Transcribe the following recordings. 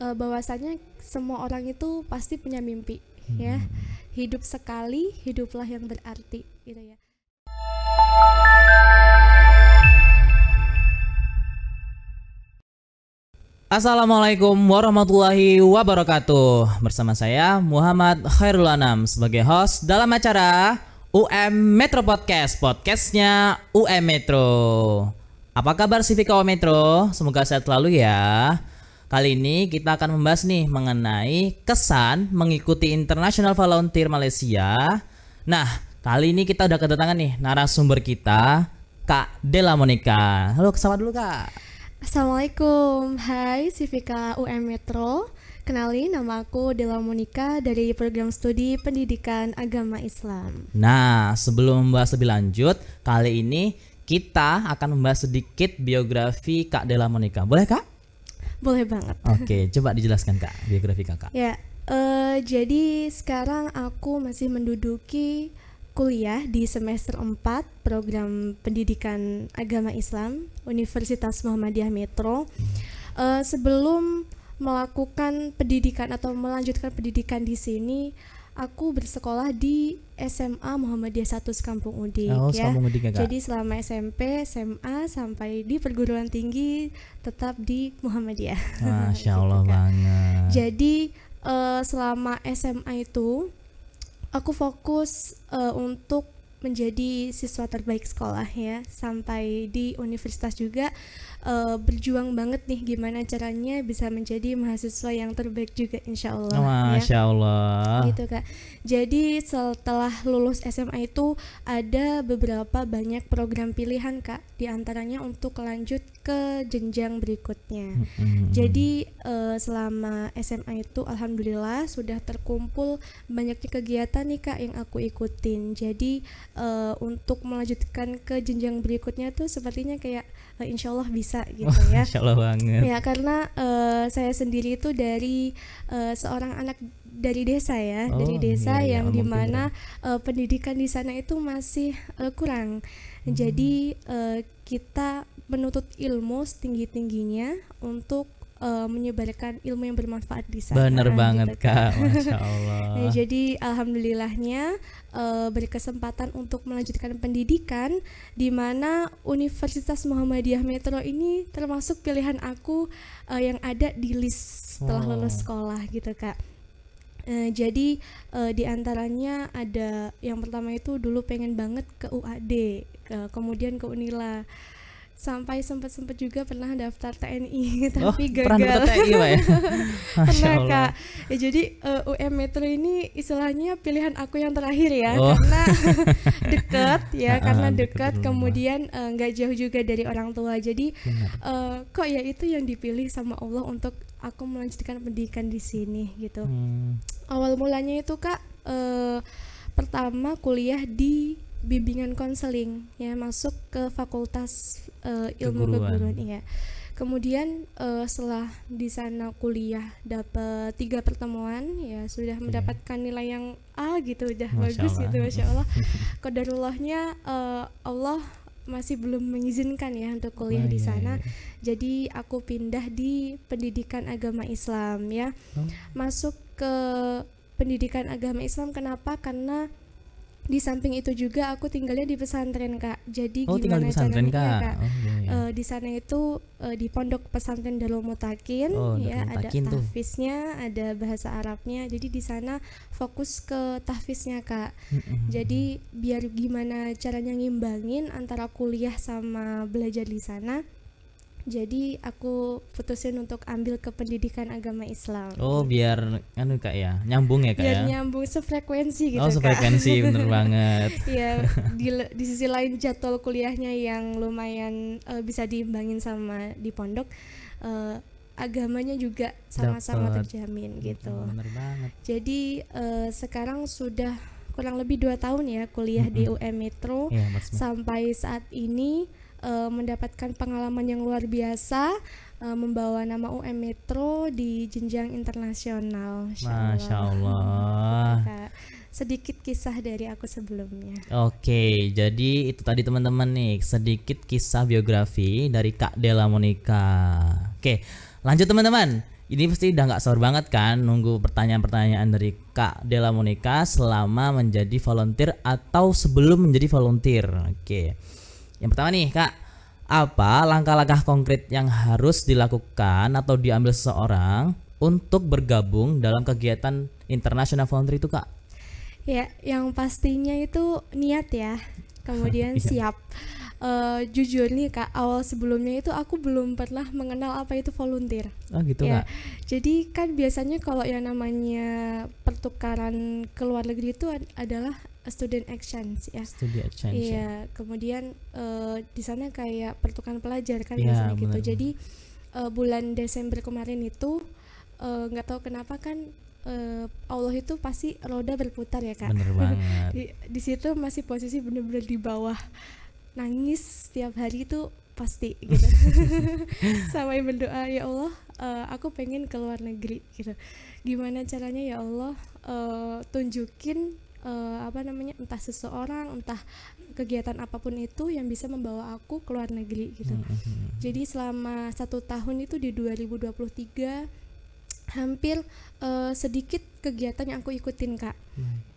uh, eh, bahwasanya semua orang itu pasti punya mimpi hmm. ya hidup sekali hiduplah yang berarti gitu ya Assalamualaikum warahmatullahi wabarakatuh Bersama saya Muhammad Khairul Anam Sebagai host dalam acara UM Metro Podcast Podcastnya UM Metro Apa kabar Civico Metro? Semoga sehat selalu ya Kali ini kita akan membahas nih mengenai kesan mengikuti International Volunteer Malaysia. Nah, kali ini kita udah kedatangan nih narasumber kita, Kak Dela Monica. Halo, sapa dulu Kak. Assalamualaikum, hai Sivika UM Metro. Kenalin, nama aku Dela Monica dari program studi pendidikan agama Islam. Nah, sebelum membahas lebih lanjut, kali ini kita akan membahas sedikit biografi Kak Dela Monica. Boleh Kak? Boleh banget. Oke, okay, coba dijelaskan Kak, biografi Kakak. Ya, uh, jadi sekarang aku masih menduduki kuliah di semester 4 program pendidikan agama Islam Universitas Muhammadiyah Metro. Uh, sebelum melakukan pendidikan atau melanjutkan pendidikan di sini, aku bersekolah di SMA Muhammadiyah 1 Kampung Udik oh, ya. Udik ya Jadi selama SMP, SMA sampai di perguruan tinggi tetap di Muhammadiyah. Masya gitu, Allah gitu banget. Jadi uh, selama SMA itu aku fokus uh, untuk menjadi siswa terbaik sekolah ya sampai di universitas juga uh, berjuang banget nih gimana caranya bisa menjadi mahasiswa yang terbaik juga insya Allah. Ya. Masya ya. Gitu kak. Jadi setelah lulus SMA itu ada beberapa banyak program pilihan kak. diantaranya untuk lanjut ke jenjang berikutnya. -hmm. Jadi uh, selama SMA itu alhamdulillah sudah terkumpul banyaknya kegiatan nih kak yang aku ikutin. Jadi uh, untuk melanjutkan ke jenjang berikutnya tuh sepertinya kayak Eh, insya Allah bisa gitu oh, ya. Insya Allah banget. Ya karena uh, saya sendiri itu dari uh, seorang anak dari desa ya, oh, dari desa iya, iya yang iya, dimana iya. uh, pendidikan di sana itu masih uh, kurang. Hmm. Jadi uh, kita menuntut ilmu setinggi tingginya untuk uh, menyebarkan ilmu yang bermanfaat di sana. Bener gitu banget gitu, kak, masya Allah. nah, jadi alhamdulillahnya uh, berkesempatan untuk melanjutkan pendidikan di mana Universitas Muhammadiyah Metro ini termasuk pilihan aku uh, yang ada di list setelah wow. lulus sekolah gitu kak. Uh, jadi uh, di ada yang pertama itu dulu pengen banget ke UAD, ke, kemudian ke Unila sampai sempat sempat juga pernah daftar TNI oh, tapi oh, gagal ya? pernah daftar TNI ya kak ya, jadi uh, UM Metro ini istilahnya pilihan aku yang terakhir ya oh. karena dekat ya nah, karena dekat kemudian eh, nggak uh, jauh juga dari orang tua jadi uh, kok ya itu yang dipilih sama Allah untuk aku melanjutkan pendidikan di sini gitu hmm. awal mulanya itu kak uh, pertama kuliah di bimbingan konseling ya masuk ke fakultas uh, ilmu keguruan. keguruan iya kemudian uh, setelah di sana kuliah dapat tiga pertemuan ya sudah yeah. mendapatkan nilai yang A gitu udah masya bagus gitu, Allah. gitu masya Allah kedarulahnya uh, eh, Allah masih belum mengizinkan ya untuk kuliah oh, di iya, sana iya, iya. jadi aku pindah di pendidikan agama Islam ya oh. masuk ke pendidikan agama Islam kenapa karena di samping itu juga aku tinggalnya di pesantren kak. Jadi oh, gimana caranya kak? kak? Oh, iya, iya. Uh, di sana itu uh, di pondok pesantren Darul Mutakin, oh, ya ada tahfiznya, ada bahasa Arabnya. Jadi di sana fokus ke tahfiznya kak. Jadi biar gimana caranya ngimbangin antara kuliah sama belajar di sana jadi aku putusin untuk ambil ke pendidikan agama Islam. Oh, biar anu Kak ya, nyambung ya Kak biar ya. nyambung sefrekuensi gitu Oh, sefrekuensi Kak. bener banget. Iya, di, di sisi lain jadwal kuliahnya yang lumayan uh, bisa diimbangin sama di pondok uh, agamanya juga sama-sama terjamin gitu. Hmm, bener banget. Jadi uh, sekarang sudah kurang lebih dua tahun ya kuliah mm -hmm. di UM Metro ya, sampai saat ini uh, mendapatkan pengalaman yang luar biasa uh, membawa nama UM Metro di jenjang internasional. Masya Allah. Sedikit kisah dari aku sebelumnya. Oke, jadi itu tadi teman-teman nih sedikit kisah biografi dari Kak Dela Monica. Oke, lanjut teman-teman. Ini pasti udah nggak sabar banget kan nunggu pertanyaan-pertanyaan dari Kak Dela Monica selama menjadi volunteer atau sebelum menjadi volunteer. Oke. Yang pertama nih, Kak, apa langkah-langkah konkret yang harus dilakukan atau diambil seseorang untuk bergabung dalam kegiatan International Foundry itu, Kak? Ya, yang pastinya itu niat ya. Kemudian iya. siap. Uh, jujur nih kak, awal sebelumnya itu aku belum pernah mengenal apa itu volunteer. Oh gitu ya. kak. Jadi kan biasanya kalau yang namanya pertukaran ke luar negeri itu adalah student actions ya. Student actions. Iya, ya. kemudian uh, di sana kayak pertukaran pelajar kan ya, gitu. Jadi uh, bulan Desember kemarin itu eh, nggak uh, tahu kenapa kan uh, Allah itu pasti roda berputar ya kak. Bener banget. di, di situ masih posisi bener-bener di bawah nangis setiap hari itu pasti gitu. Sama yang berdoa ya Allah, uh, aku pengen ke luar negeri gitu. Gimana caranya ya Allah uh, tunjukin uh, apa namanya entah seseorang entah kegiatan apapun itu yang bisa membawa aku ke luar negeri gitu mm -hmm. jadi selama satu tahun itu di 2023 hampir uh, sedikit kegiatan yang aku ikutin kak mm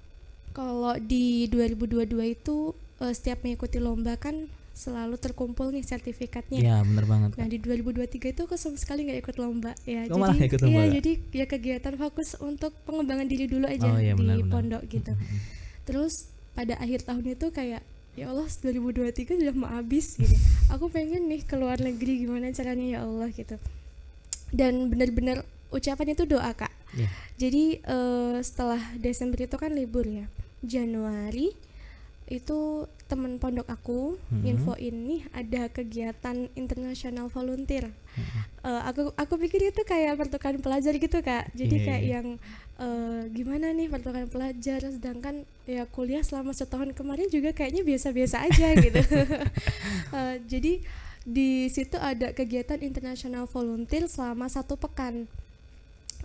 kalau di 2022 itu uh, setiap mengikuti lomba kan selalu terkumpul nih sertifikatnya. Iya, benar banget. Nah, di 2023 itu aku sama sekali nggak ikut lomba ya. Oh, jadi ikut lomba. Iya, jadi ya kegiatan fokus untuk pengembangan diri dulu aja oh, iya, di benar, pondok gitu. Mm-hmm, mm-hmm. Terus pada akhir tahun itu kayak ya Allah 2023 sudah mau habis gitu. aku pengen nih keluar negeri gimana caranya ya Allah gitu. Dan benar-benar ucapan itu doa, Kak. Yeah. Jadi uh, setelah Desember itu kan libur ya. Januari itu teman pondok aku hmm. ini ini ada kegiatan internasional volunteer. Hmm. Uh, aku aku pikir itu kayak pertukaran pelajar gitu kak. Jadi yeah. kayak iya. yang uh, gimana nih pertukaran pelajar. Sedangkan ya kuliah selama setahun kemarin juga kayaknya biasa-biasa aja gitu. uh, jadi di situ ada kegiatan internasional volunteer selama satu pekan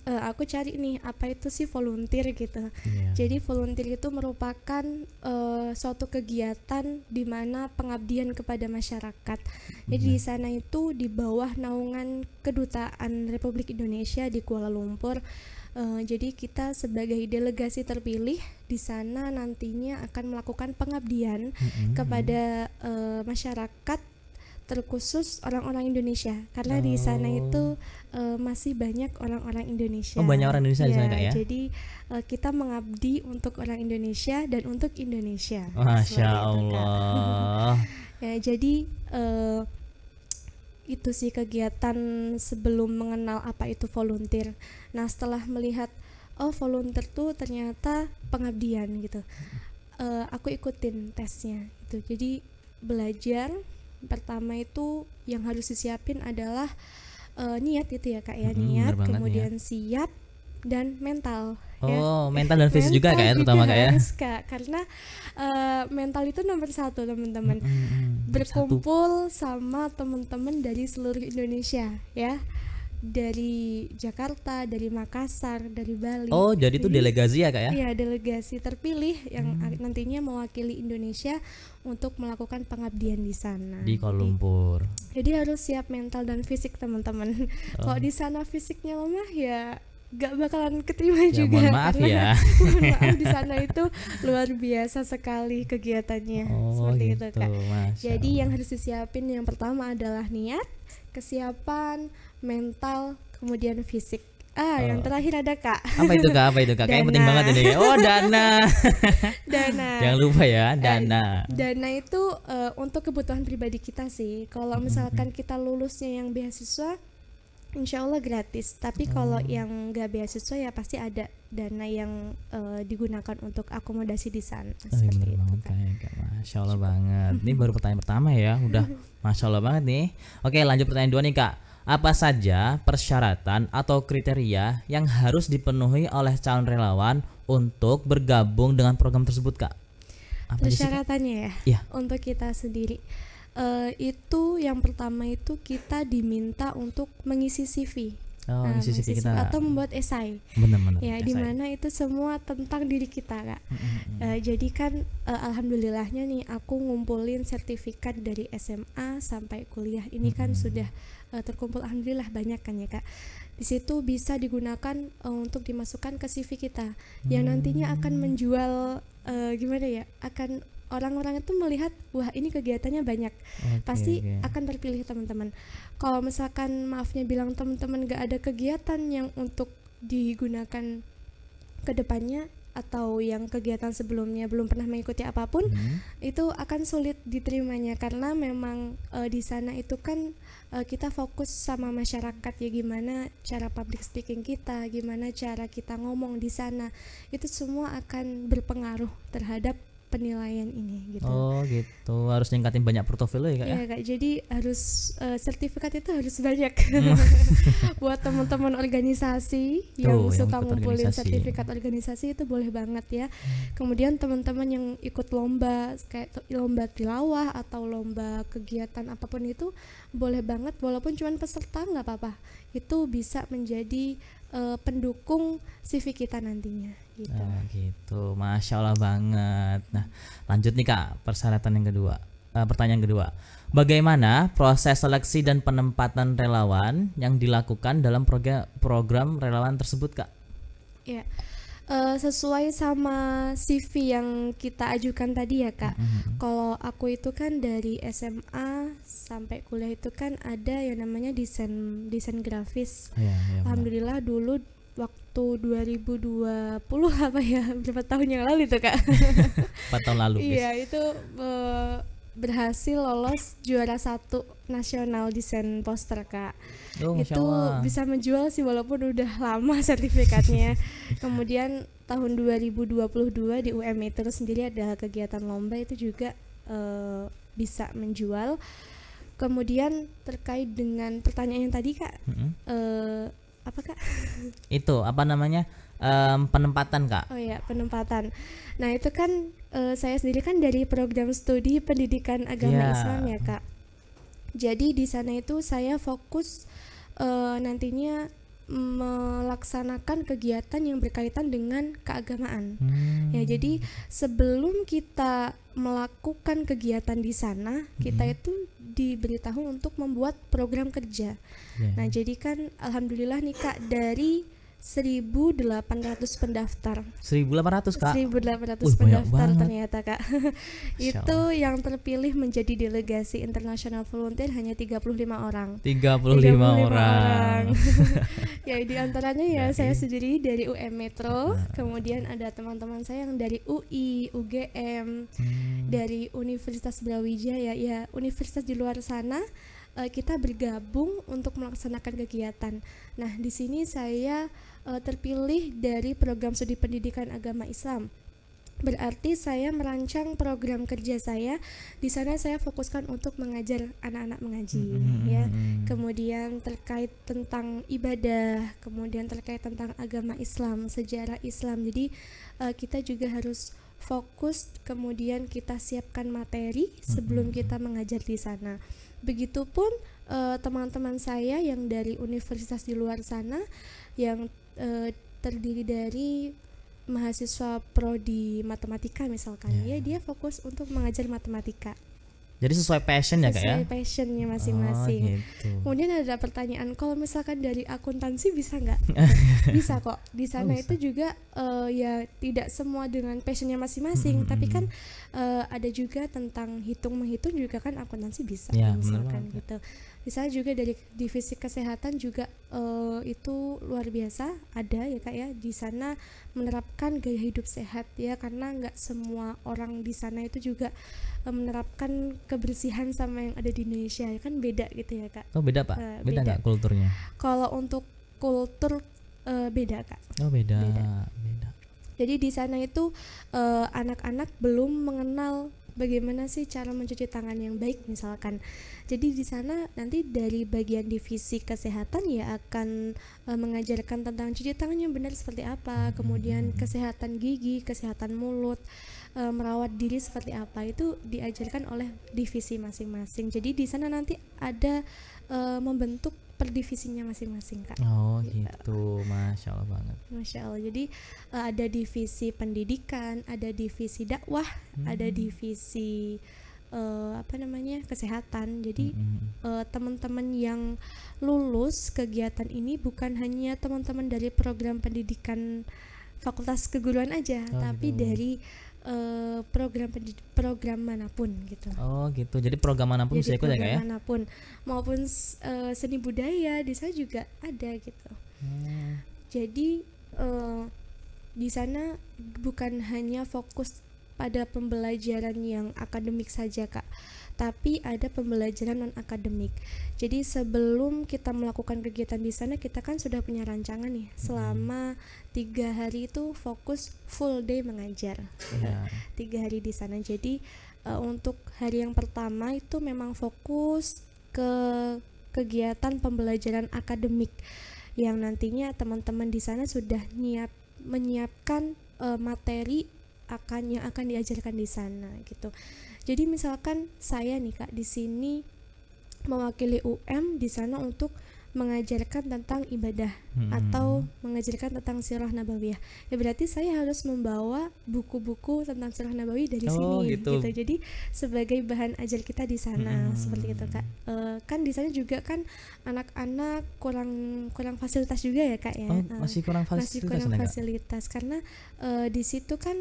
uh, aku cari nih apa itu sih volunteer gitu. Yeah. Jadi volunteer itu merupakan uh, suatu kegiatan di mana pengabdian kepada masyarakat. Jadi yeah. di iya. sana itu di bawah naungan kedutaan Republik Indonesia di Kuala Lumpur. Uh, jadi kita sebagai delegasi terpilih di sana nantinya akan melakukan pengabdian mm-hmm. kepada uh, masyarakat terkhusus orang-orang Indonesia karena oh. di sana oh. itu uh, masih banyak orang-orang Indonesia. Oh, banyak orang Indonesia ya, di iya, sana ya. Jadi uh, kita mengabdi untuk orang Indonesia dan untuk Indonesia. Masya Allah. ya, jadi uh, itu sih kegiatan sebelum mengenal apa itu volunteer. Nah, setelah melihat oh volunteer tuh ternyata pengabdian gitu. Uh, aku ikutin tesnya itu Jadi belajar pertama itu yang harus disiapin adalah uh, niat gitu ya kak ya hmm, niat kemudian niat. siap dan mental ya. oh ya. mental dan fisik juga kak ya terutama kak ya kak karena uh, mental itu nomor satu teman-teman hmm, hmm, hmm berkumpul satu. sama teman-teman dari seluruh Indonesia ya dari Jakarta, dari Makassar, dari Bali. Oh, jadi itu delegasi ya, Kak ya? Iya, delegasi terpilih yang hmm. nantinya mewakili Indonesia untuk melakukan pengabdian di sana. Di Kuala Lumpur. Jadi, jadi harus siap mental dan fisik, teman-teman. Oh. Kalau di sana fisiknya lemah ya gak bakalan keterima ya, juga mohon maaf karena ya di sana itu luar biasa sekali kegiatannya oh, seperti gitu, itu kak jadi yang harus disiapin yang pertama adalah niat kesiapan mental, kemudian fisik. Ah, oh. yang terakhir ada Kak. Apa itu Kak? Apa itu Kak? Kayak penting banget ini. Oh, dana. dana. Jangan lupa ya, dana. Eh, dana itu uh, untuk kebutuhan pribadi kita sih. Kalau mm-hmm. misalkan kita lulusnya yang beasiswa, Insya Allah gratis. Tapi oh. kalau hmm. yang nggak beasiswa ya pasti ada dana yang uh, digunakan untuk akomodasi di sana. Oh, seperti itu. Banget, kan. Kayak, Masya Allah banget. Ini baru pertanyaan pertama ya. Udah, Masya Allah banget nih. Oke, lanjut pertanyaan dua nih kak. Apa saja persyaratan atau kriteria yang harus dipenuhi oleh calon relawan untuk bergabung dengan program tersebut, Kak? Apa persyaratannya ya? ya? Untuk kita sendiri. Uh, itu yang pertama itu kita diminta untuk mengisi CV. Oh, nah, mengisi CV kita atau membuat esai. Benar-benar. Ya, di mana itu semua tentang diri kita, Kak. Mm -hmm. uh, jadi kan uh, alhamdulillahnya nih aku ngumpulin sertifikat dari SMA sampai kuliah. Ini mm -hmm. kan sudah uh, terkumpul alhamdulillah banyak kan ya kak di situ bisa digunakan uh, untuk dimasukkan ke CV kita hmm. yang nantinya akan hmm. menjual uh, gimana ya akan orang-orang itu melihat wah ini kegiatannya banyak okay, pasti okay. akan terpilih teman-teman kalau misalkan maafnya bilang teman-teman gak ada kegiatan yang untuk digunakan kedepannya atau yang kegiatan sebelumnya belum pernah mengikuti apapun hmm. itu akan sulit diterimanya karena memang e, di sana itu kan e, kita fokus sama masyarakat ya gimana cara public speaking kita gimana cara kita ngomong di sana itu semua akan berpengaruh terhadap penilaian ini gitu. Oh gitu, harus ningkatin banyak portofolio ya kak? Ya? Iya kak, jadi harus uh, sertifikat itu harus banyak buat teman-teman organisasi yang suka yang ngumpulin sertifikat organisasi itu boleh banget ya. Hmm. Kemudian teman-teman yang ikut lomba kayak lomba tilawah atau lomba kegiatan apapun itu boleh banget, walaupun cuma peserta nggak apa-apa itu bisa menjadi uh, pendukung CV kita nantinya. Gitu. Nah, gitu, masya Allah banget. Nah, lanjut nih kak, persyaratan yang kedua, uh, pertanyaan kedua, bagaimana proses seleksi dan penempatan relawan yang dilakukan dalam program program relawan tersebut kak? Ya, uh, sesuai sama CV yang kita ajukan tadi ya kak. Mm-hmm. mm-hmm. Kalau aku itu kan dari SMA sampai kuliah itu kan ada yang namanya desain desain grafis. Yeah, iya, iya, yeah, Alhamdulillah benar. dulu waktu 2020 apa ya berapa tahun yang lalu itu kak? 4 tahun lalu. Iya itu. Uh, berhasil lolos juara satu nasional desain poster kak oh, itu bisa menjual sih walaupun udah lama sertifikatnya kemudian tahun 2022 di UMI terus sendiri ada kegiatan lomba itu juga uh, bisa menjual kemudian terkait dengan pertanyaan yang tadi kak mm -hmm. uh, apa kak itu apa namanya um, penempatan kak oh ya penempatan nah itu kan uh, saya sendiri kan dari program studi pendidikan agama yeah. Islam ya kak. Jadi di sana itu saya fokus uh, nantinya melaksanakan kegiatan yang berkaitan dengan keagamaan. Hmm. Ya, jadi sebelum kita melakukan kegiatan di sana, hmm. kita itu diberitahu untuk membuat program kerja. Yeah. Nah, jadi kan alhamdulillah nih Kak dari 1.800 pendaftar. 1.800 kak. 1.800 Uy, pendaftar ternyata kak. itu yang terpilih menjadi delegasi internasional volunteer hanya 35 orang. 35, 35 orang. orang. ya di antaranya ya dari. saya sendiri dari UM Metro, nah. kemudian ada teman-teman saya yang dari UI, UGM, hmm. dari Universitas Brawijaya, ya universitas di luar sana uh, kita bergabung untuk melaksanakan kegiatan. Nah, di sini saya uh, terpilih dari program studi pendidikan agama Islam. Berarti saya merancang program kerja saya. Di sana saya fokuskan untuk mengajar anak-anak mengaji mm-hmm. mm-hmm ya. Mm-hmm, mm-hmm. Kemudian terkait tentang ibadah, kemudian terkait tentang agama Islam, sejarah Islam. Jadi uh, kita juga harus fokus kemudian kita siapkan materi sebelum kita mengajar di sana. Begitupun eh, teman-teman saya yang dari universitas di luar sana yang uh, terdiri dari mahasiswa prodi matematika misalkan yeah. ya dia fokus untuk mengajar matematika jadi sesuai passion ya kak ya? Sesuai passionnya masing-masing. Oh, gitu. Kemudian ada pertanyaan, kalau misalkan dari akuntansi bisa nggak? bisa kok. Di oh, sana oh, itu juga uh, ya tidak semua dengan passionnya masing-masing, hmm, tapi kan uh, ada juga tentang hitung menghitung juga kan akuntansi bisa, ya, misalkan gitu. Di juga dari divisi kesehatan juga uh, itu luar biasa ada ya kak ya di sana menerapkan gaya hidup sehat ya karena nggak semua orang di sana itu juga uh, menerapkan kebersihan sama yang ada di Indonesia ya kan beda gitu ya kak oh beda pak uh, beda nggak kulturnya kalau untuk kultur uh, beda kak oh beda beda, beda. jadi di sana itu anak-anak uh, anak -anak belum mengenal bagaimana sih cara mencuci tangan yang baik misalkan. Jadi di sana nanti dari bagian divisi kesehatan ya akan e, mengajarkan tentang cuci tangan yang benar seperti apa, kemudian kesehatan gigi, kesehatan mulut, e, merawat diri seperti apa itu diajarkan oleh divisi masing-masing. Jadi di sana nanti ada e, membentuk per divisinya masing-masing kak. Oh gitu. masya Allah banget. Masya Allah. Jadi uh, ada divisi pendidikan, ada divisi dakwah, hmm. ada divisi uh, apa namanya kesehatan. Jadi hmm. uh, teman-teman yang lulus kegiatan ini bukan hanya teman-teman dari program pendidikan fakultas keguruan aja, oh, tapi gitu. dari Eh, program program manapun gitu. Oh gitu. Jadi program manapun Jadi bisa ikut ya kak ya? manapun maupun uh, seni budaya di sana juga ada gitu. Hmm. Jadi uh, di sana bukan hanya fokus pada pembelajaran yang akademik saja kak, tapi ada pembelajaran non akademik. Jadi sebelum kita melakukan kegiatan di sana kita kan sudah punya rancangan nih. Hmm. Selama tiga hari itu fokus full day mengajar. Yeah. Tiga hari di sana. Jadi uh, untuk hari yang pertama itu memang fokus ke kegiatan pembelajaran akademik yang nantinya teman-teman di sana sudah nyiap menyiapkan uh, materi akan yang akan diajarkan di sana gitu. Jadi misalkan saya nih Kak di sini mewakili UM di sana untuk mengajarkan tentang ibadah hmm. atau mengajarkan tentang sirah nabawiyah. Ya berarti saya harus membawa buku-buku tentang sirah nabawi dari oh, sini gitu. gitu. Jadi sebagai bahan ajar kita di sana hmm. seperti itu Kak. E, kan di sana juga kan anak-anak kurang kurang fasilitas juga ya Kak ya. Oh, masih kurang eh, fasilitas. Masih kurang fasilitas, fasilitas karena e, di situ kan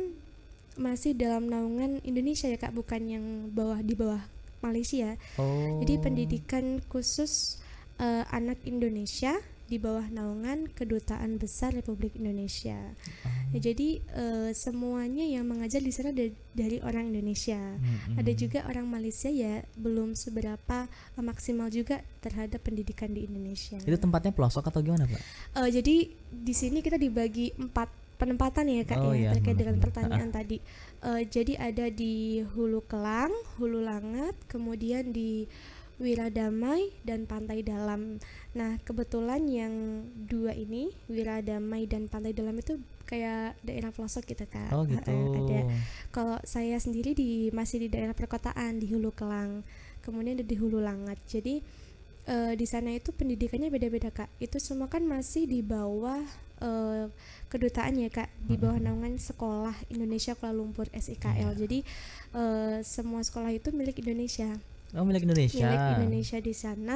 masih dalam naungan Indonesia ya kak bukan yang bawah di bawah Malaysia oh. jadi pendidikan khusus uh, anak Indonesia di bawah naungan kedutaan besar Republik Indonesia. Ah. Nah, jadi uh, semuanya yang mengajar di sana dari, orang Indonesia. Hmm. Ada juga orang Malaysia ya belum seberapa uh, maksimal juga terhadap pendidikan di Indonesia. Itu tempatnya pelosok atau gimana pak? Uh, jadi di sini kita dibagi empat penempatan ya kak oh, ya, ya terkait dengan pertanyaan tadi. Uh, jadi ada di Hulu Kelang, Hulu Langat, kemudian di Wiradamai dan Pantai Dalam. Nah, kebetulan yang dua ini, Wiradamai dan Pantai Dalam itu kayak daerah pelosok gitu kak. Oh gitu. Eh, ada. Kalau saya sendiri di masih di daerah perkotaan di Hulu Kelang, kemudian ada di Hulu Langat. Jadi eh, di sana itu pendidikannya beda-beda kak. Itu semua kan masih di bawah uh, eh, kedutaan ya kak di bawah naungan sekolah Indonesia Kuala Lumpur SIKL. Ya. Jadi uh, semua sekolah itu milik Indonesia. Oh milik Indonesia. Milik Indonesia di sana.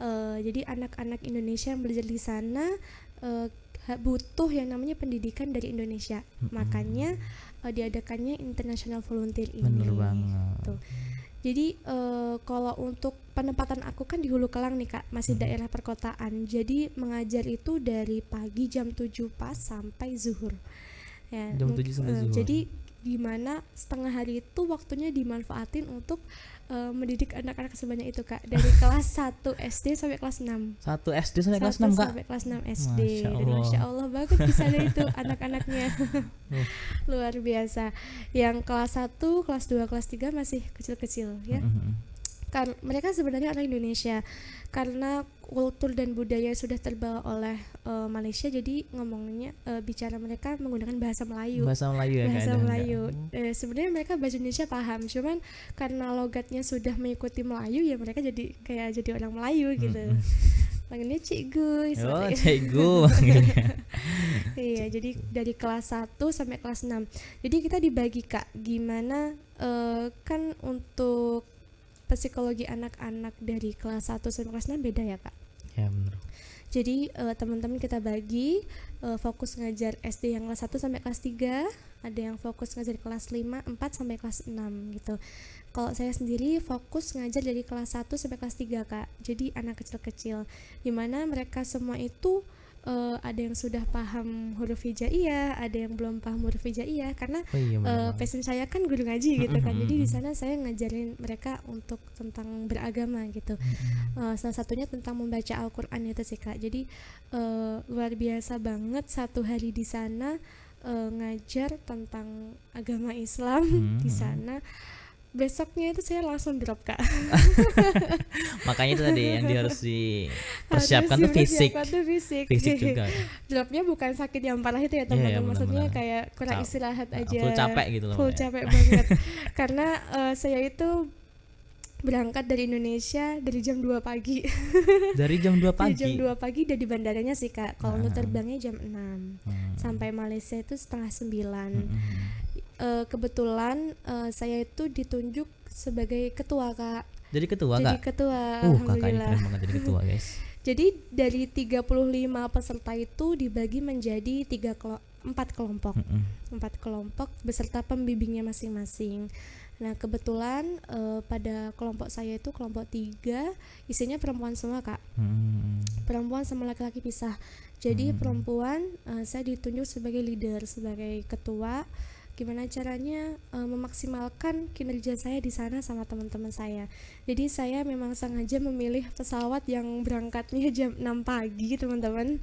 Uh, jadi anak-anak Indonesia yang belajar di sana uh, butuh yang namanya pendidikan dari Indonesia. Mm -hmm. Makanya uh, diadakannya International Volunteer ini. Bener banget. Tuh. Jadi uh, kalau untuk penempatan aku kan di Hulu Kelang nih Kak, masih hmm. daerah perkotaan. Jadi mengajar itu dari pagi jam 7 pas sampai zuhur. Ya, jam 7 sampai eh, zuhur. Jadi di mana setengah hari itu waktunya dimanfaatin untuk uh, mendidik anak-anak sebanyak itu kak dari kelas 1 SD sampai kelas 6 1 SD sampai kelas 6 kak sampai kelas 6 SD Masya Allah. dan Masya Allah bagus di sana itu anak-anaknya luar biasa yang kelas 1 kelas 2 kelas 3 masih kecil-kecil ya mm -hmm kan mereka sebenarnya orang Indonesia karena kultur dan budaya sudah terbawa oleh uh, Malaysia jadi ngomongnya uh, eh, bicara mereka menggunakan bahasa Melayu bahasa Melayu ya bahasa kan? Melayu eh, sebenarnya mereka bahasa Indonesia paham cuman karena logatnya sudah mengikuti Melayu ya mereka jadi kayak jadi orang Melayu hmm, gitu hmm. cikgu oh cikgu iya jadi dari kelas 1 sampai kelas 6 jadi kita dibagi kak gimana uh, kan untuk psikologi anak-anak dari kelas 1 sampai kelas 6 beda ya kak ya benar jadi uh, teman-teman kita bagi uh, fokus ngajar SD yang kelas 1 sampai kelas 3, ada yang fokus ngajar kelas 5, 4 sampai kelas 6 gitu. Kalau saya sendiri fokus ngajar dari kelas 1 sampai kelas 3, Kak. Jadi anak kecil-kecil dimana mereka semua itu uh, ada yang sudah paham huruf hijaiyah, ada yang belum paham huruf hijaiyah karena oh, iya, uh, passion saya kan guru ngaji gitu kan. Mm-hmm, Jadi di mm-hmm. sana saya ngajarin mereka untuk tentang beragama gitu. Uh, salah satunya tentang membaca Al-Qur'an itu sih Kak. Jadi uh, luar biasa banget satu hari di sana uh, ngajar tentang agama Islam di sana besoknya itu saya langsung drop kak makanya itu tadi yang harus dipersiapkan harus tuh fisik tuh fisik juga dropnya bukan sakit yang parah itu ya iya, iya, teman-teman yeah, yeah, maksudnya kayak kurang Cap istirahat nah, aja full capek gitu loh full ya. capek banget karena uh, saya itu berangkat dari Indonesia dari jam 2 pagi. dari jam 2 pagi. dari jam 2 pagi dari bandaranya sih Kak. Kalau hmm. untuk nah. terbangnya jam 6. Hmm. Sampai Malaysia itu setengah 9. Hmm. hmm, hmm uh, kebetulan uh, saya itu ditunjuk sebagai ketua kak. Jadi ketua jadi kak. Jadi ketua. Uh kakaknya keren banget jadi ketua guys. jadi dari 35 peserta itu dibagi menjadi tiga kelo empat kelompok, mm -hmm. empat kelompok beserta pembimbingnya masing-masing. Nah kebetulan uh, pada kelompok saya itu kelompok tiga isinya perempuan semua kak, mm. perempuan sama laki-laki pisah. Jadi mm. perempuan uh, saya ditunjuk sebagai leader, sebagai ketua gimana caranya uh, memaksimalkan kinerja saya di sana sama teman-teman saya. Jadi saya memang sengaja memilih pesawat yang berangkatnya jam 6 pagi, teman-teman.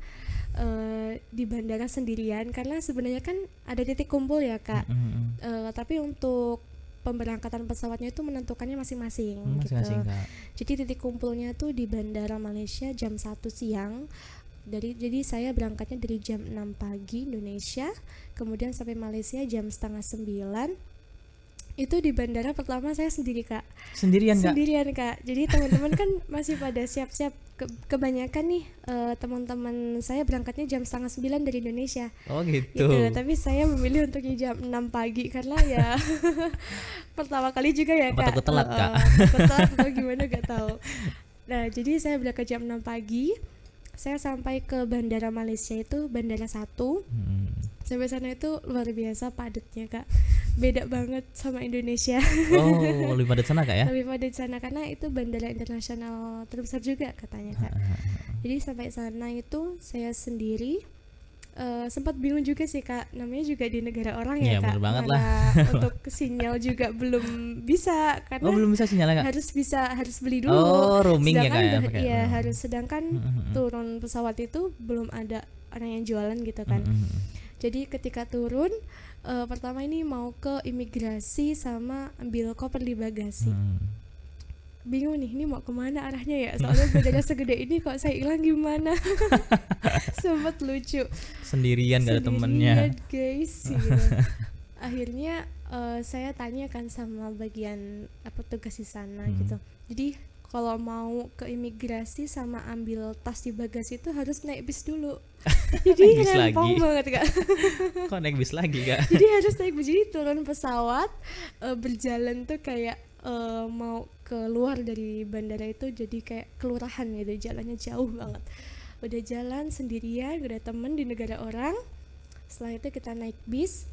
Uh, di bandara sendirian karena sebenarnya kan ada titik kumpul ya, Kak. Mm -hmm. uh, tapi untuk pemberangkatan pesawatnya itu menentukannya masing-masing mm, gitu. Jadi titik kumpulnya tuh di Bandara Malaysia jam 1 siang dari jadi saya berangkatnya dari jam 6 pagi Indonesia kemudian sampai Malaysia jam setengah sembilan. itu di bandara pertama saya sendiri kak sendirian kak sendirian kak jadi teman-teman kan masih pada siap-siap Ke, kebanyakan nih uh, teman-teman saya berangkatnya jam setengah sembilan dari Indonesia oh gitu. gitu tapi saya memilih untuk jam enam pagi karena ya pertama kali juga ya kak takut telat kak telat atau gimana gak tahu nah jadi saya berangkat jam enam pagi saya sampai ke bandara Malaysia itu bandara satu hmm. sampai sana itu luar biasa padatnya kak beda banget sama Indonesia oh lebih padat sana kak ya lebih padat sana karena itu bandara internasional terbesar juga katanya kak jadi sampai sana itu saya sendiri Uh, sempat bingung juga sih kak namanya juga di negara orang ya, ya kak banget lah. untuk sinyal juga belum bisa karena oh, belum bisa sinyalnya kak? harus bisa harus beli dulu oh roaming ya, sedangkan ya kak ya, ya hmm. harus sedangkan hmm turun pesawat itu belum ada orang yang jualan gitu kan hmm jadi ketika turun uh, pertama ini mau ke imigrasi sama ambil koper di bagasi hmm bingung nih ini mau kemana arahnya ya soalnya bedanya segede ini kok saya hilang gimana sempet lucu sendirian gak ada temennya guys ya. akhirnya uh, saya tanya kan sama bagian apa tugas di sana hmm. gitu jadi kalau mau ke imigrasi sama ambil tas di bagasi itu harus naik bis dulu. Jadi bis rempong lagi. banget kak. Kok naik bis lagi kak? jadi harus naik bis jadi turun pesawat eh, berjalan tuh kayak uh, mau keluar dari bandara itu jadi kayak kelurahan gitu jalannya jauh banget udah jalan sendirian udah temen di negara orang setelah itu kita naik bis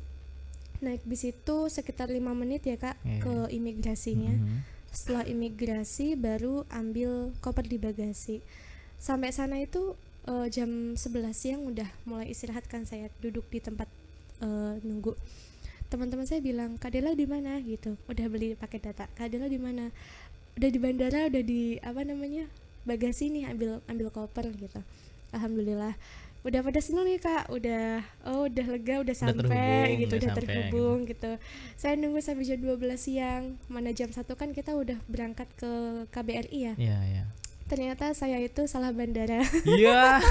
naik bis itu sekitar lima menit ya kak yeah. ke iya. imigrasinya mm -hmm. setelah imigrasi baru ambil koper di bagasi sampai sana itu uh, jam 11 siang udah mulai istirahat kan saya duduk di tempat uh, nunggu teman-teman saya bilang Kak Dela di mana gitu udah beli paket data Kak Dela di mana udah di bandara udah di apa namanya bagasi nih ambil ambil koper gitu alhamdulillah udah pada seneng nih kak udah oh udah lega udah sampai gitu udah, udah terhubung gitu. gitu saya nunggu sampai jam 12 siang mana jam satu kan kita udah berangkat ke KBRI ya, ya, ya ternyata saya itu salah bandara. Iya.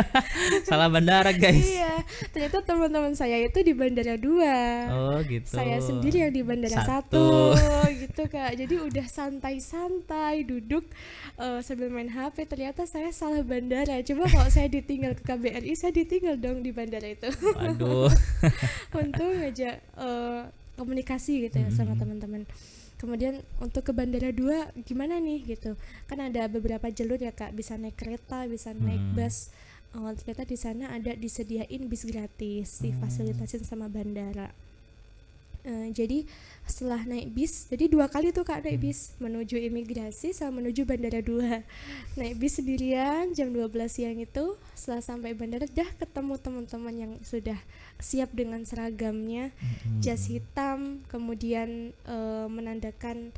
salah bandara, guys. Iya. Ternyata teman-teman saya itu di bandara dua, Oh, gitu. Saya sendiri yang di bandara satu, gitu, Kak. Jadi udah santai-santai duduk uh, sambil main HP, ternyata saya salah bandara. Coba kalau saya ditinggal ke KBRI, saya ditinggal dong di bandara itu. Aduh. Untung aja uh, komunikasi gitu ya -hmm. sama teman-teman kemudian untuk ke bandara 2 gimana nih gitu kan ada beberapa jalur ya kak bisa naik kereta bisa naik hmm. bus oh, ternyata di sana ada disediain bis gratis difasilitasin hmm. sama bandara Eh, jadi setelah naik bis, jadi dua kali tuh kak naik hmm. bis menuju imigrasi sama menuju bandara dua Naik bis sendirian jam 12 siang itu, setelah sampai bandara dah ketemu teman-teman yang sudah siap dengan seragamnya, hmm. jas hitam, kemudian uh, menandakan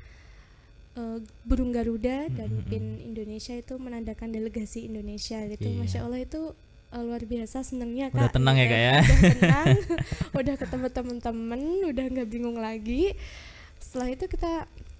uh, burung garuda dan pin hmm. Indonesia itu menandakan delegasi Indonesia gitu, iya. masya Allah itu uh, luar biasa senangnya kak udah tenang ya iya, kak ya udah tenang udah ketemu temen-temen udah nggak bingung lagi setelah itu kita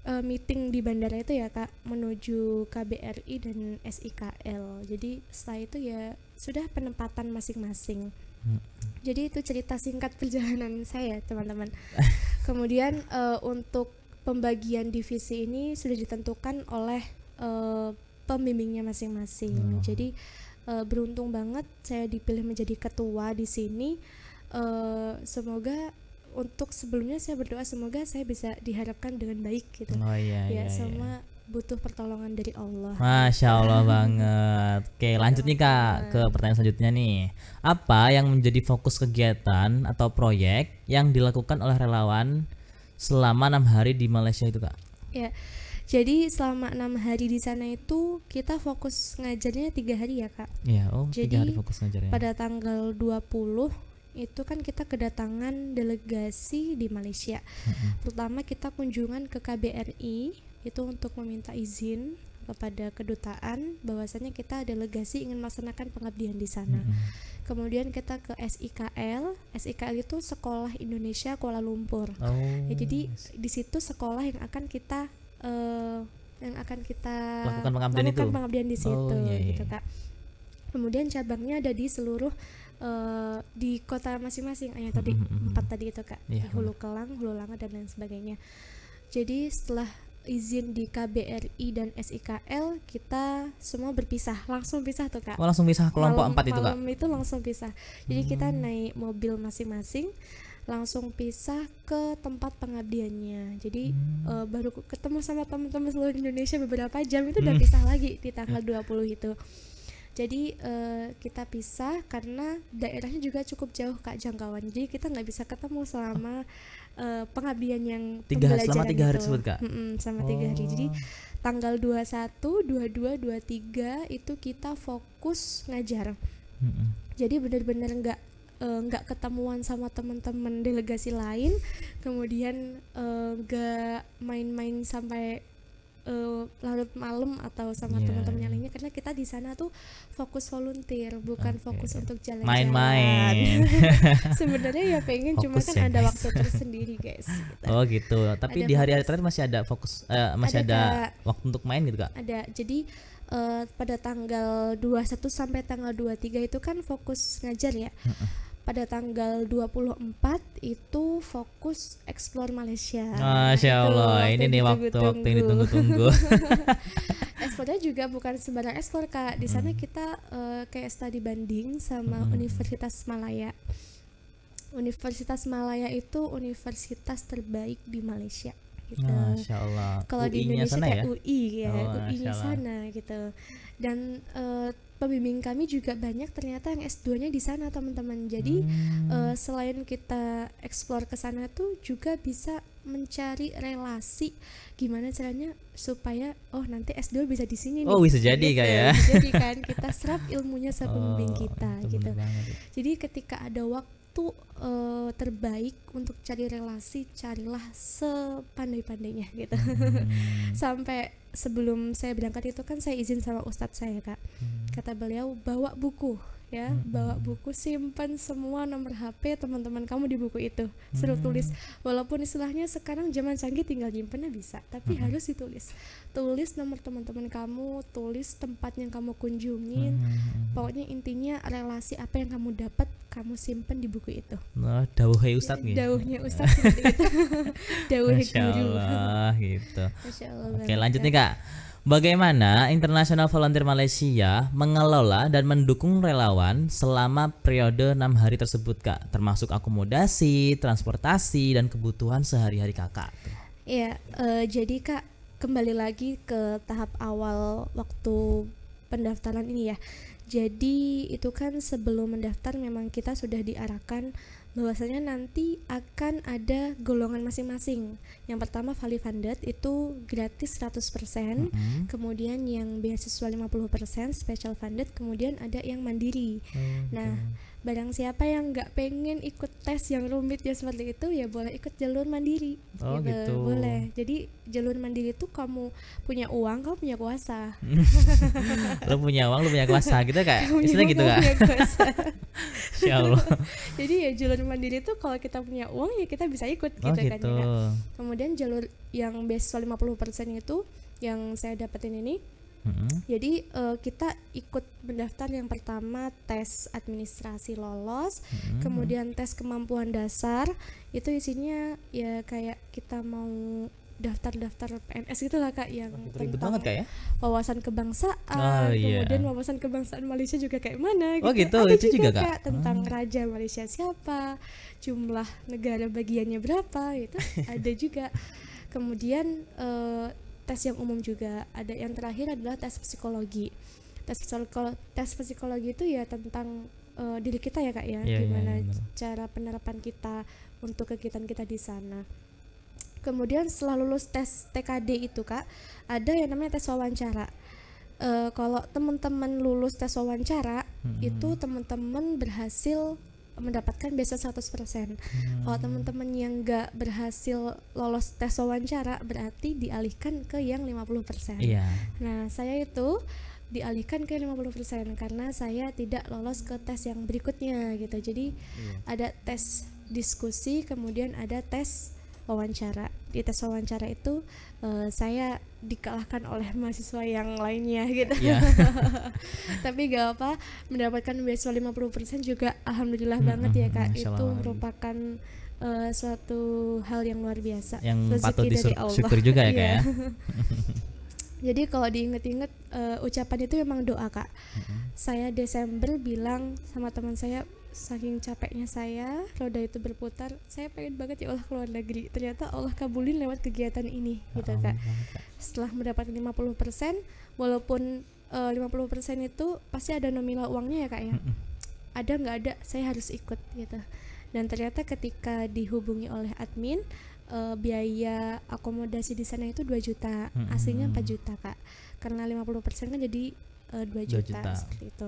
uh, meeting di bandara itu ya kak menuju KBRI dan SIKL jadi setelah itu ya sudah penempatan masing-masing hmm. jadi itu cerita singkat perjalanan saya teman-teman kemudian uh, untuk pembagian divisi ini sudah ditentukan oleh uh, pembimbingnya masing-masing oh. jadi uh, beruntung banget saya dipilih menjadi ketua di sini uh, semoga untuk sebelumnya saya berdoa semoga saya bisa diharapkan dengan baik gitu oh, iya, ya iya, sama iya butuh pertolongan dari Allah. Masya Allah banget. Oke, gitu lanjut nih kak ke pertanyaan selanjutnya nih. Apa yang menjadi fokus kegiatan atau proyek yang dilakukan oleh relawan selama enam hari di Malaysia itu kak? Ya, jadi selama enam hari di sana itu kita fokus ngajarnya tiga hari ya kak. Iya, oh Jadi, tiga hari fokus ngajarnya. Pada tanggal 20 itu kan kita kedatangan delegasi di Malaysia. Terutama Pertama kita kunjungan ke KBRI itu untuk meminta izin kepada kedutaan bahwasanya kita delegasi ingin melaksanakan pengabdian di sana. kemudian kita ke SIKL SIKL itu Sekolah Indonesia Kuala Lumpur oh, ya, jadi di situ sekolah yang akan kita uh, yang akan kita lakukan pengabdian, lakukan itu. pengabdian di oh, situ oh, iya, iya. gitu kak kemudian cabangnya ada di seluruh uh, di kota masing-masing ah, yang tadi mm -hmm. empat tadi itu kak yeah. di Hulu Kelang, Hulu Langa dan lain sebagainya jadi setelah izin di KBRI dan SIKL kita semua berpisah langsung pisah tuh kak oh, langsung pisah kelompok malam, empat itu kak malam itu langsung pisah jadi hmm. kita naik mobil masing-masing langsung pisah ke tempat pengabdiannya jadi hmm. uh, baru ketemu sama teman-teman seluruh Indonesia beberapa jam itu udah hmm. pisah lagi di tanggal 20 eh. itu jadi uh, kita pisah karena daerahnya juga cukup jauh kak jangkauan jadi kita nggak bisa ketemu selama uh, pengabdian yang tiga hari, selama tiga hari tersebut kak mm -mm, selama oh. tiga hari jadi oh. tanggal 21, 22, 23 itu kita fokus ngajar mm jadi benar-benar nggak Eh, nggak uh, ketemuan sama teman-teman delegasi lain kemudian eh, nggak uh, main-main sampai uh, larut malam atau sama yeah. teman-teman yang lainnya karena kita di sana tuh fokus volunteer bukan okay. fokus untuk jalan-jalan main-main sebenarnya ya pengen cuma kan ya, ada waktu tersendiri guys gitu. oh gitu tapi ada di hari-hari terakhir masih ada fokus uh, masih ada, ada kak, waktu untuk main gitu kak ada jadi uh, pada tanggal 21 sampai tanggal 23 itu kan fokus ngajar ya. Uh-uh pada tanggal 24 itu fokus explore Malaysia. Masya nah, Allah, itu, ini nih waktu-waktu yang ditunggu-tunggu. Ekspornya juga bukan sembarang explore kak. Di sana hmm. kita uh, kayak studi banding sama hmm. Universitas Malaya. Universitas Malaya itu universitas terbaik di Malaysia. Gitu. Masya Allah. Kalau di Indonesia kayak ya? UI ya, oh, ui sana gitu dan uh, pembimbing kami juga banyak ternyata yang S2-nya di sana teman-teman. Jadi hmm. uh, selain kita explore ke sana tuh juga bisa mencari relasi gimana caranya supaya oh nanti S2 bisa di sini Oh, bisa jadi gitu, kayak ya. Jadi kan kita serap ilmunya sama oh, pembimbing kita gitu. Jadi ketika ada waktu uh, terbaik untuk cari relasi, carilah sepandai-pandainya gitu. Hmm. Sampai sebelum saya berangkat itu kan saya izin sama ustadz saya kak hmm. kata beliau bawa buku ya hmm. bawa buku simpan semua nomor HP teman-teman kamu di buku itu selalu hmm. tulis walaupun istilahnya sekarang zaman canggih tinggal nyimpennya bisa tapi hmm. harus ditulis tulis nomor teman-teman kamu tulis tempat yang kamu kunjungin hmm. pokoknya intinya relasi apa yang kamu dapat kamu simpan di buku itu nah dawuhnya ustad nih dawuhnya ustad seperti guru Allah, gitu Masya Allah, oke lanjut nih kak Bagaimana International Volunteer Malaysia mengelola dan mendukung relawan selama periode enam hari tersebut kak, termasuk akomodasi, transportasi dan kebutuhan sehari-hari kakak? Iya, uh, jadi kak kembali lagi ke tahap awal waktu pendaftaran ini ya. Jadi itu kan sebelum mendaftar memang kita sudah diarahkan bahwasanya nanti akan ada golongan masing-masing. Yang pertama fully Funded itu gratis 100%, mm -hmm. kemudian yang beasiswa 50%, special funded, kemudian ada yang mandiri. Mm -hmm. Nah, barang siapa yang nggak pengen ikut tes yang rumit ya seperti itu ya boleh ikut jalur mandiri oh, gitu. gitu boleh jadi jalur mandiri itu kamu punya uang kamu punya kuasa lo punya uang lo punya kuasa gitu kayak istilah gitu kan Allah. jadi ya jalur mandiri itu kalau kita punya uang ya kita bisa ikut oh, gitu, gitu. kan ya. Gitu. kemudian jalur yang beasiswa 50% itu yang saya dapetin ini Hmm. Jadi uh, kita ikut mendaftar yang pertama tes administrasi lolos, hmm. kemudian tes kemampuan dasar itu isinya ya kayak kita mau daftar-daftar PNS gitulah kak yang ribet banget kak ya wawasan kebangsaan oh, iya. kemudian wawasan kebangsaan Malaysia juga kayak mana oh, gitu, gitu? ada itu juga, juga kak, tentang hmm. raja Malaysia siapa jumlah negara bagiannya berapa itu ada juga kemudian uh, tes yang umum juga ada yang terakhir adalah tes psikologi tes psikologi tes psikologi itu ya tentang uh, diri kita ya kak ya yeah, iya, gimana yeah, iya, cara penerapan kita untuk kegiatan kita di sana kemudian setelah lulus tes TKD itu kak ada yang namanya tes wawancara uh, kalau teman-teman lulus tes wawancara mm -hmm. itu teman-teman berhasil mendapatkan biasa 100%. Hmm. Kalau teman-teman yang nggak berhasil lolos tes wawancara berarti dialihkan ke yang 50%. Iya. Nah, saya itu dialihkan ke 50% karena saya tidak lolos ke tes yang berikutnya gitu. Jadi iya. ada tes diskusi, kemudian ada tes wawancara di tes wawancara itu uh, saya dikalahkan oleh mahasiswa yang lainnya gitu yeah. tapi gak apa mendapatkan beasiswa 50% juga alhamdulillah hmm, banget ya kak itu merupakan uh, suatu hal yang luar biasa yang Rezeki patut disyukur juga ya kak ya iya. Jadi kalau diinget-inget uh, ucapan itu memang doa kak. hmm Saya Desember bilang sama teman saya saking capeknya saya roda itu berputar saya pengen banget ya Allah keluar negeri ternyata Allah kabulin lewat kegiatan ini gitu kak setelah mendapat 50% walaupun eh, uh, 50% itu pasti ada nominal uangnya ya kak ya ada nggak ada saya harus ikut gitu dan ternyata ketika dihubungi oleh admin uh, biaya akomodasi di sana itu 2 juta aslinya 4 juta kak karena 50% kan jadi uh, eh, 2 juta, juta seperti itu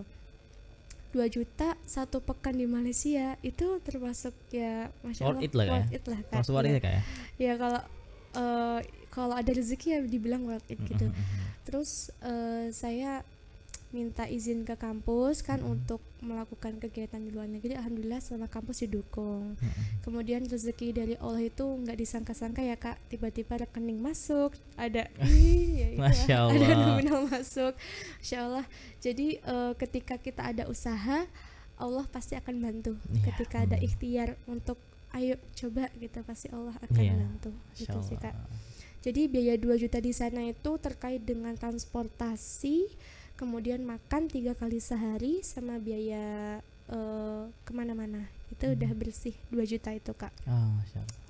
2 juta satu pekan di Malaysia itu termasuk ya masya worth Allah it lah ya. worth kan termasuk worth kayak ya, ya? Iya, kalau uh, kalau ada rezeki ya dibilang worth it gitu mm-hmm, mm-hmm. terus uh, saya minta izin ke kampus kan hmm. untuk melakukan kegiatan di luar negeri alhamdulillah selama kampus didukung hmm. kemudian rezeki dari Allah itu nggak disangka-sangka ya kak tiba-tiba rekening masuk ada iya iya. ada nominal masuk Masya Allah jadi uh, ketika kita ada usaha Allah pasti akan bantu ya, ketika ada ikhtiar untuk ayo coba gitu pasti Allah akan ya, bantu gitu sih kak jadi biaya 2 juta di sana itu terkait dengan transportasi kemudian makan tiga kali sehari sama biaya uh, kemana-mana itu hmm. udah bersih 2 juta itu kak oh,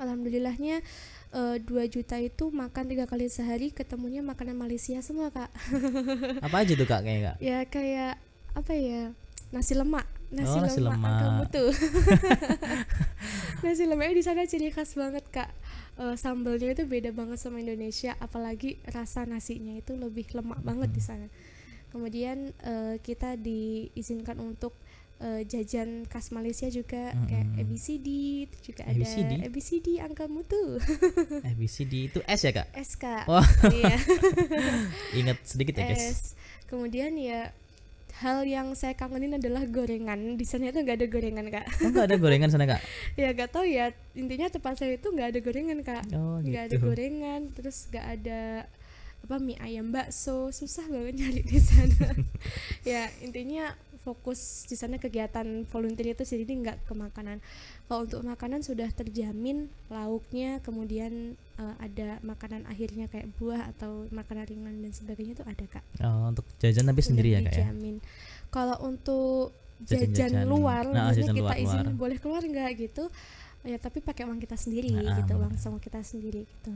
alhamdulillahnya uh, eh, 2 juta itu makan tiga kali sehari ketemunya makanan Malaysia semua kak apa aja tuh kak kayak ya kayak apa ya nasi lemak nasi, oh, nasi lemak, lemak. kamu tuh nasi lemaknya di sana ciri khas banget kak uh, eh, sambalnya itu beda banget sama Indonesia apalagi rasa nasinya itu lebih lemak hmm. banget di hmm. sana kemudian uh, kita diizinkan untuk uh, jajan khas Malaysia juga hmm. kayak ABCD juga ABCD? ada ABCD angka mutu ABCD itu S ya kak S kak oh. iya ingat sedikit ya guys S. kemudian ya hal yang saya kangenin adalah gorengan di sana itu nggak ada gorengan kak oh, nggak ada gorengan sana kak ya nggak tahu ya intinya tempat saya itu nggak ada gorengan kak oh, nggak oh, gitu. ada gorengan terus nggak ada apa mie ayam bakso susah banget nyari di sana ya intinya fokus di sana kegiatan volunteer itu jadi nggak ke makanan kalau untuk makanan sudah terjamin lauknya kemudian uh, ada makanan akhirnya kayak buah atau makanan ringan dan sebagainya itu ada kak oh, untuk jajan tapi sendiri ya kak ya? dijamin. ya kalau untuk jajan, jajan, jajan luar nah, maksudnya jajan kita luar, izin luar. boleh keluar nggak gitu ya tapi pakai uang kita sendiri nah, gitu ah, uang sama kita sendiri gitu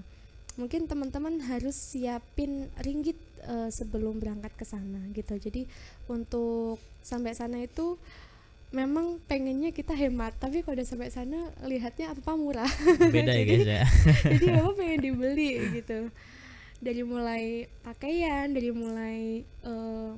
mungkin teman-teman harus siapin ringgit uh, sebelum berangkat ke sana gitu. Jadi untuk sampai sana itu memang pengennya kita hemat, tapi kalau udah sampai sana lihatnya apa murah. Beda ya guys ya. jadi apa pengen dibeli gitu. Dari mulai pakaian, dari mulai uh,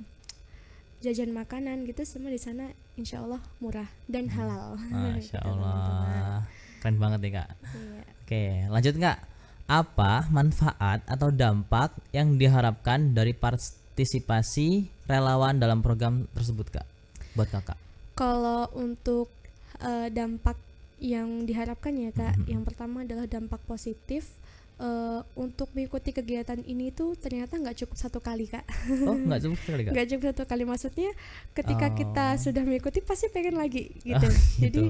jajan makanan gitu semua di sana insya Allah murah dan halal. Masya gitu, Allah, keren banget ya kak. Iya. Oke, lanjut nggak? apa manfaat atau dampak yang diharapkan dari partisipasi relawan dalam program tersebut kak buat kakak kalau untuk uh, dampak yang diharapkan ya kak mm -hmm. yang pertama adalah dampak positif uh, untuk mengikuti kegiatan ini tuh ternyata nggak cukup satu kali kak. Oh nggak cukup satu kali kak? Nggak cukup satu kali maksudnya ketika oh. kita sudah mengikuti pasti pengen lagi gitu. Oh, gitu. Jadi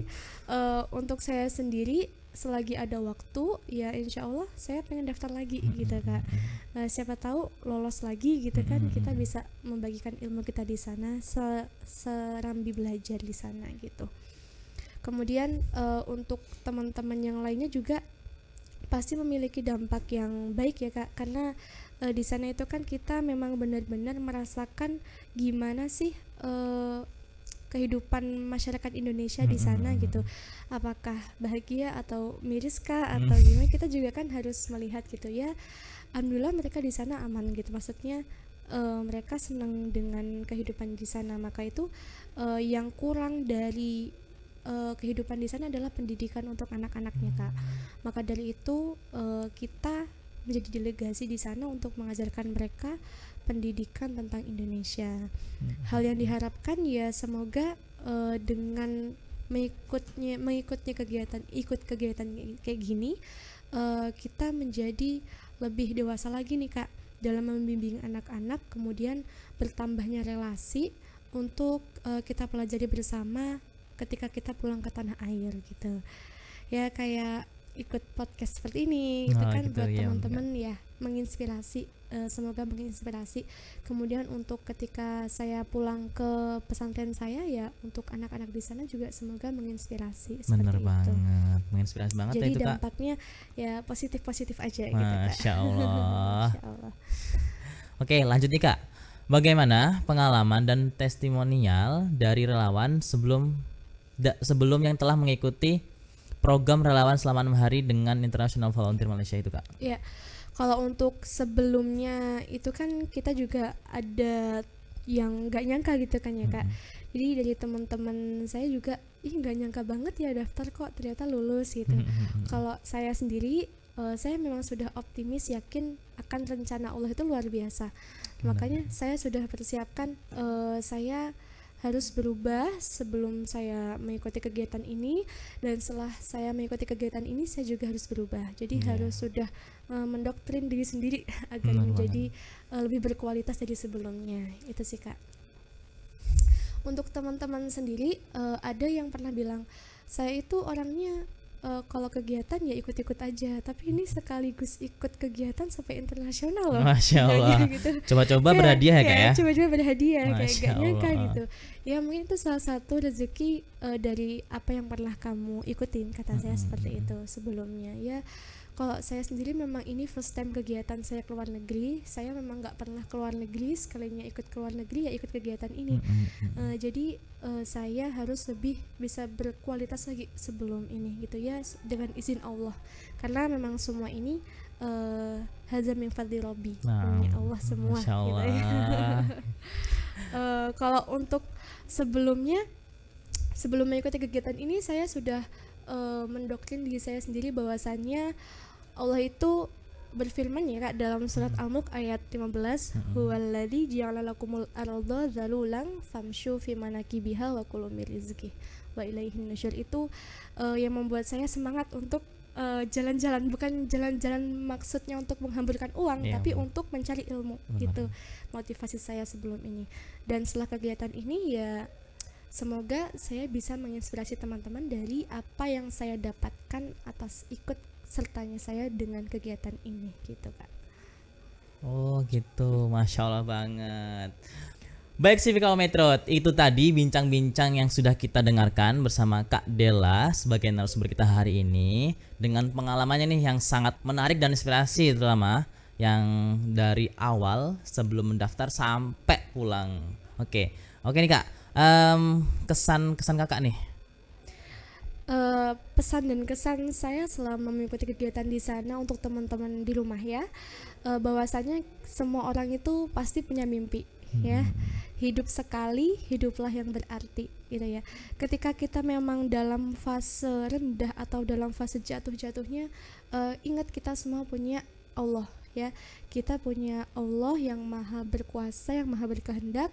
uh, untuk saya sendiri selagi ada waktu ya insya Allah saya pengen daftar lagi hmm. gitu kak uh, siapa tahu lolos lagi gitu kan kita bisa membagikan ilmu kita di sana se serambi belajar di sana gitu kemudian uh, untuk teman-teman yang lainnya juga pasti memiliki dampak yang baik ya kak karena e, di sana itu kan kita memang benar-benar merasakan gimana sih e, kehidupan masyarakat Indonesia di sana gitu apakah bahagia atau miris kah mm. atau gimana kita juga kan harus melihat gitu ya alhamdulillah mereka di sana aman gitu maksudnya uh, mereka senang dengan kehidupan di sana maka itu uh, yang kurang dari uh, kehidupan di sana adalah pendidikan untuk anak-anaknya kak mm. maka dari itu uh, kita menjadi delegasi di sana untuk mengajarkan mereka pendidikan tentang Indonesia. Hmm. Hal yang diharapkan ya semoga uh, dengan mengikutnya mengikutnya kegiatan ikut kegiatan kayak gini uh, kita menjadi lebih dewasa lagi nih kak dalam membimbing anak-anak kemudian bertambahnya relasi untuk uh, kita pelajari bersama ketika kita pulang ke tanah air gitu ya kayak ikut podcast seperti ini nah, gitu oh, kan gitu, buat iya, teman-teman ya menginspirasi uh, semoga menginspirasi kemudian untuk ketika saya pulang ke pesantren saya ya untuk anak-anak di sana juga semoga menginspirasi bener banget itu. menginspirasi banget jadi ya itu, dampaknya ya positif positif aja masya gitu kak. Allah, masya Allah. oke lanjut nih kak Bagaimana pengalaman dan testimonial dari relawan sebelum sebelum yang telah mengikuti program relawan selama enam hari dengan International Volunteer Malaysia itu kak? Iya, kalau untuk sebelumnya itu kan kita juga ada yang nggak nyangka gitu kan ya kak. Mm-hmm. Jadi dari teman-teman saya juga, ih nggak nyangka banget ya daftar kok ternyata lulus gitu. Hmm. Kalau saya sendiri, uh, saya memang sudah optimis yakin akan rencana Allah itu luar biasa. Gimana? Makanya saya sudah persiapkan uh, saya harus berubah sebelum saya mengikuti kegiatan ini dan setelah saya mengikuti kegiatan ini saya juga harus berubah jadi yeah. harus sudah uh, mendoktrin diri sendiri agar Benar menjadi uh, lebih berkualitas dari sebelumnya itu sih kak untuk teman-teman sendiri uh, ada yang pernah bilang saya itu orangnya uh, kalau kegiatan ya ikut-ikut aja tapi ini sekaligus ikut kegiatan sampai internasional loh Masya Allah coba-coba ya, berhadiah ya, iya, ya coba-coba berhadiah kayak gak nyangka gitu ya mungkin itu salah satu rezeki uh, dari apa yang pernah kamu ikutin kata hmm. saya seperti itu sebelumnya ya kalau saya sendiri memang ini first time kegiatan saya keluar negeri saya memang nggak pernah keluar negeri sekalinya ikut keluar negeri ya ikut kegiatan ini mm-hmm. uh, jadi uh, saya harus lebih bisa berkualitas lagi sebelum ini gitu ya dengan izin Allah karena memang semua ini uh, hazam yang fadli robi nah, Allah semua Allah. gitu ya. uh, kalau untuk sebelumnya sebelum mengikuti kegiatan ini saya sudah uh, mendoktrin diri saya sendiri bahwasannya Allah itu berfirman ya Kak dalam surat hmm. Al-Mulk ayat 15, hmm. "Huwallazi ja'ala lakumul arda zalulang famshu fi biha wa kulu Wa ilaihin nusyur itu uh, yang membuat saya semangat untuk eh, jalan-jalan uh, bukan jalan-jalan maksudnya untuk menghamburkan uang yeah. tapi untuk mencari ilmu Benar. gitu motivasi saya sebelum ini dan setelah kegiatan ini ya semoga saya bisa menginspirasi teman-teman dari apa yang saya dapatkan atas ikut sertanya saya dengan kegiatan ini gitu kak oh gitu masya allah banget Baik sih Civical Metro. itu tadi bincang-bincang yang sudah kita dengarkan bersama Kak Dela sebagai narasumber kita hari ini dengan pengalamannya nih yang sangat menarik dan inspirasi terutama yang dari awal sebelum mendaftar sampai pulang. Oke, oke nih Kak, um, kesan kesan kakak nih uh, pesan dan kesan saya selama mengikuti kegiatan di sana untuk teman-teman di rumah ya uh, bahwasanya semua orang itu pasti punya mimpi ya. hmm. ya hidup sekali hiduplah yang berarti gitu ya ketika kita memang dalam fase rendah atau dalam fase jatuh-jatuhnya uh, ingat kita semua punya Allah ya kita punya Allah yang maha berkuasa yang maha berkehendak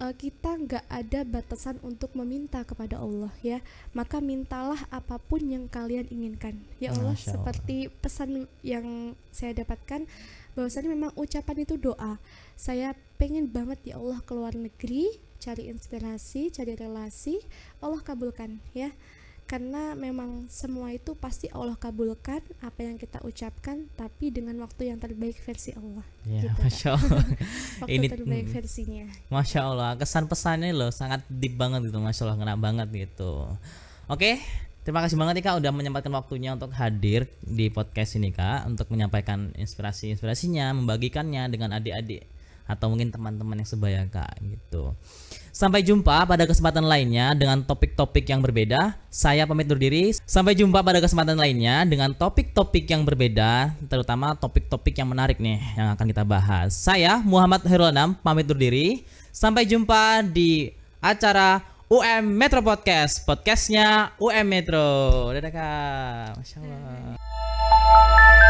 uh, kita nggak ada batasan untuk meminta kepada Allah ya maka mintalah apapun yang kalian inginkan ya Allah, Allah. seperti pesan yang saya dapatkan bahwasanya memang ucapan itu doa saya pengen banget ya Allah keluar negeri cari inspirasi cari relasi Allah kabulkan ya karena memang semua itu pasti Allah kabulkan apa yang kita ucapkan tapi dengan waktu yang terbaik versi Allah. Ya, gitu, masya Allah. waktu ini terbaik hmm. versinya. Masya Allah, kesan pesannya loh sangat deep banget gitu, masya Allah, kena banget gitu. Oke, terima kasih banget kak udah menyempatkan waktunya untuk hadir di podcast ini Kak untuk menyampaikan inspirasi-inspirasinya, membagikannya dengan adik-adik atau mungkin teman-teman yang sebaya Kak gitu. Sampai jumpa pada kesempatan lainnya dengan topik-topik yang berbeda. Saya pamit undur diri. Sampai jumpa pada kesempatan lainnya dengan topik-topik yang berbeda, terutama topik-topik yang menarik nih yang akan kita bahas. Saya Muhammad Heronam pamit undur diri. Sampai jumpa di acara UM Metro Podcast. Podcastnya UM Metro. Dadah kak. Masya Allah.